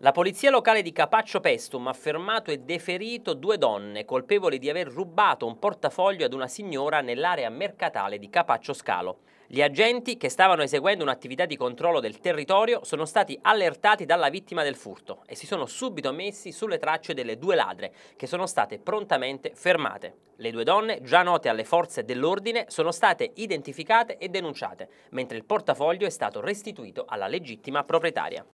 La polizia locale di Capaccio Pestum ha fermato e deferito due donne colpevoli di aver rubato un portafoglio ad una signora nell'area mercatale di Capaccio Scalo. Gli agenti, che stavano eseguendo un'attività di controllo del territorio, sono stati allertati dalla vittima del furto e si sono subito messi sulle tracce delle due ladre, che sono state prontamente fermate. Le due donne, già note alle forze dell'ordine, sono state identificate e denunciate, mentre il portafoglio è stato restituito alla legittima proprietaria.